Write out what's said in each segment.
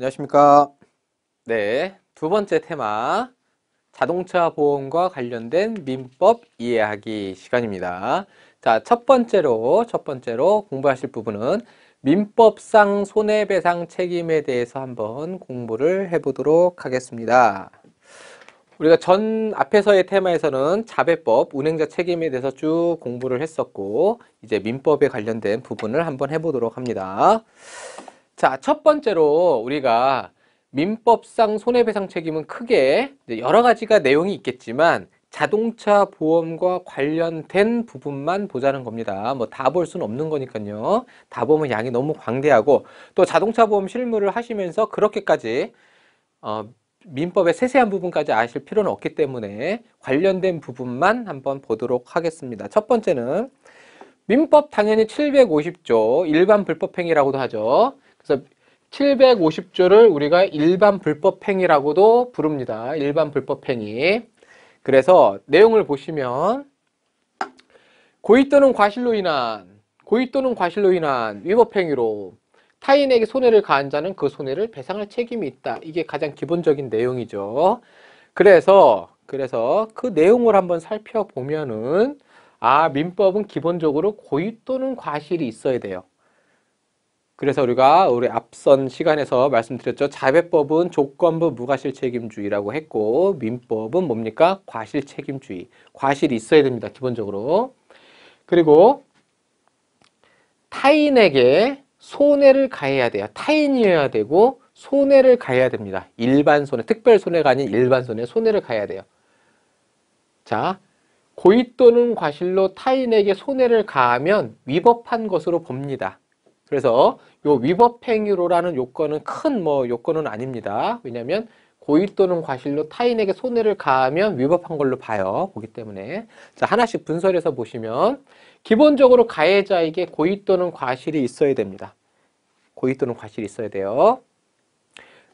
안녕하십니까. 네, 두 번째 테마 자동차 보험과 관련된 민법 이해하기 시간입니다. 자, 첫 번째로 첫 번째로 공부하실 부분은 민법상 손해배상 책임에 대해서 한번 공부를 해보도록 하겠습니다. 우리가 전 앞에서의 테마에서는 자배법, 운행자 책임에 대해서 쭉 공부를 했었고 이제 민법에 관련된 부분을 한번 해보도록 합니다. 자, 첫 번째로 우리가 민법상 손해배상 책임은 크게 여러 가지가 내용이 있겠지만 자동차 보험과 관련된 부분만 보자는 겁니다. 뭐 다 볼 수는 없는 거니까요. 다 보면 양이 너무 광대하고 또 자동차 보험 실무를 하시면서 그렇게까지 어, 민법의 세세한 부분까지 아실 필요는 없기 때문에 관련된 부분만 한번 보도록 하겠습니다. 첫 번째는 민법 당연히 750조 일반 불법행위라고도 하죠. 그래서 750조를 우리가 일반 불법행위라고도 부릅니다. 일반 불법행위. 그래서 내용을 보시면 고의 또는 과실로 인한 고의 또는 과실로 인한 위법행위로 타인에게 손해를 가한 자는 그 손해를 배상할 책임이 있다. 이게 가장 기본적인 내용이죠. 그래서 그래서 그 내용을 한번 살펴보면은 아 민법은 기본적으로 고의 또는 과실이 있어야 돼요. 그래서 우리가 우리 앞선 시간에서 말씀드렸죠. 자배법은 조건부 무과실책임주의라고 했고 민법은 뭡니까? 과실책임주의. 과실이 있어야 됩니다. 기본적으로. 그리고 타인에게 손해를 가해야 돼요. 타인이어야 되고 손해를 가해야 됩니다. 일반 손해, 특별 손해가 아닌 일반 손해, 손해를 가해야 돼요. 자, 고의 또는 과실로 타인에게 손해를 가하면 위법한 것으로 봅니다. 그래서 요 위법행위로라는 요건은 큰 뭐 요건은 아닙니다. 왜냐하면 고의 또는 과실로 타인에게 손해를 가하면 위법한 걸로 봐요. 보기 때문에 자 하나씩 분석해서 보시면 기본적으로 가해자에게 고의 또는 과실이 있어야 됩니다. 고의 또는 과실이 있어야 돼요.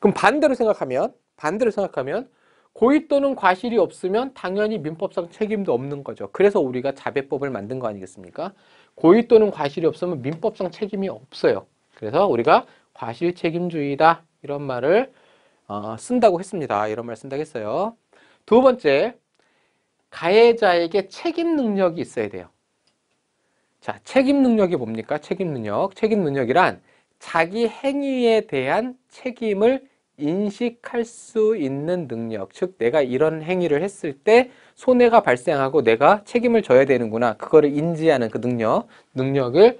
그럼 반대로 생각하면 반대로 생각하면 고의 또는 과실이 없으면 당연히 민법상 책임도 없는 거죠. 그래서 우리가 자배법을 만든 거 아니겠습니까? 고의 또는 과실이 없으면 민법상 책임이 없어요. 그래서 우리가 과실 책임주의다 이런 말을 어, 쓴다고 했습니다. 이런 말 쓴다고 했어요. 두 번째, 가해자에게 책임 능력이 있어야 돼요. 자, 책임 능력이 뭡니까? 책임 능력. 책임 능력이란 자기 행위에 대한 책임을 인식할 수 있는 능력, 즉 내가 이런 행위를 했을 때 손해가 발생하고 내가 책임을 져야 되는구나. 그거를 인지하는 그 능력, 능력을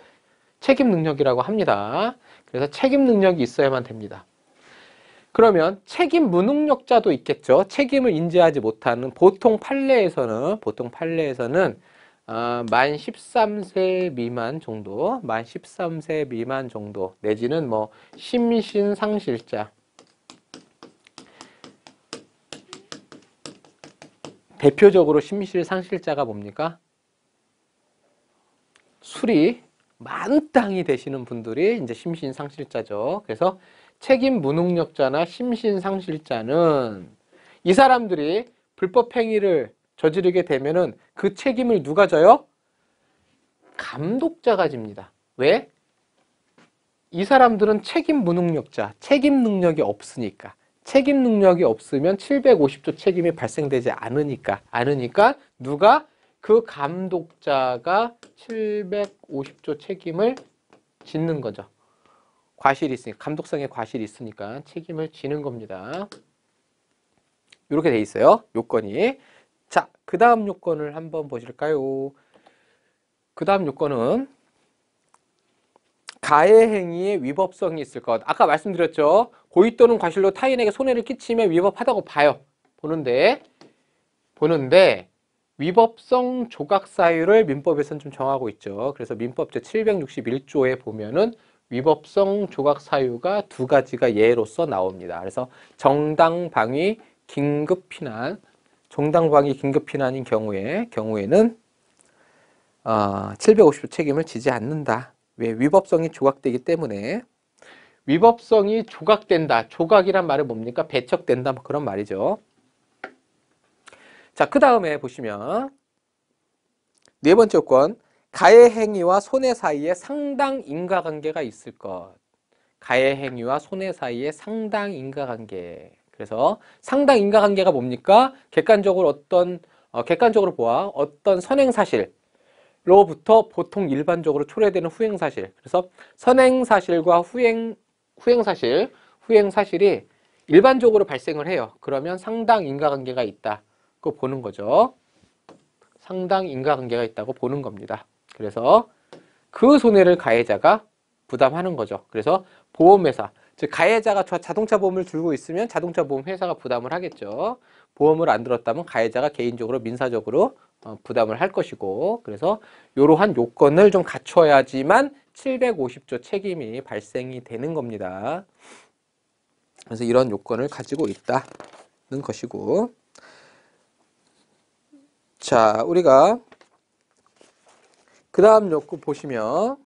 책임 능력이라고 합니다. 그래서 책임 능력이 있어야만 됩니다. 그러면 책임 무능력자도 있겠죠. 책임을 인지하지 못하는 보통 판례에서는 보통 판례에서는 어, 만 13세 미만 정도, 만 13세 미만 정도 내지는 뭐 심신상실자 대표적으로 심실 상실자가 뭡니까? 술이 만땅이 되시는 분들이 이제 심신 상실자죠. 그래서 책임 무능력자나 심신 상실자는 이 사람들이 불법 행위를 저지르게 되면은 그 책임을 누가 져요? 감독자가 집니다. 왜? 이 사람들은 책임 무능력자, 책임 능력이 없으니까. 책임 능력이 없으면 750조 책임이 발생되지 않으니까 않으니까 누가 그 감독자가 750조 책임을 짓는 거죠. 과실이 있으니까 감독성의 과실이 있으니까 책임을 지는 겁니다. 이렇게 돼 있어요. 요건이. 자, 그다음 요건을 한번 보실까요? 그다음 요건은 가해 행위의 위법성이 있을 것. 아까 말씀드렸죠. 고의 또는 과실로 타인에게 손해를 끼치면 위법하다고 봐요. 보는데 보는데 위법성 조각 사유를 민법에서는 좀 정하고 있죠. 그래서 민법 제761조에 보면은 위법성 조각 사유가 두 가지가 예로서 나옵니다. 그래서 정당 방위 긴급 피난 정당 방위 긴급 피난인 경우에 경우에는 어, 아, 750조 책임을 지지 않는다. 왜 위법성이 조각되기 때문에 위법성이 조각된다. 조각이란 말은 뭡니까? 배척된다. 뭐 그런 말이죠. 자, 그 다음에 보시면 네 번째 건 가해 행위와 손해 사이에 상당 인과관계가 있을 것. 가해 행위와 손해 사이에 상당 인과관계. 그래서 상당 인과관계가 뭡니까? 객관적으로 어떤 어, 객관적으로 보아 어떤 선행 사실, 로부터 보통 일반적으로 초래되는 후행 사실. 그래서 선행 사실과 후행 후행 사실, 후행 사실이 일반적으로 발생을 해요. 그러면 상당 인과관계가 있다. 그 보는 거죠. 상당 인과관계가 있다고 보는 겁니다. 그래서 그 손해를 가해자가 부담하는 거죠. 그래서 보험회사, 즉 가해자가 자동차 보험을 들고 있으면 자동차 보험 회사가 부담을 하겠죠. 보험을 안 들었다면 가해자가 개인적으로 민사적으로 어, 부담을 할 것이고 그래서 이러한 요건을 좀 갖춰야지만 750조 책임이 발생이 되는 겁니다. 그래서 이런 요건을 가지고 있다는 것이고 자 우리가 그 다음 요구 보시면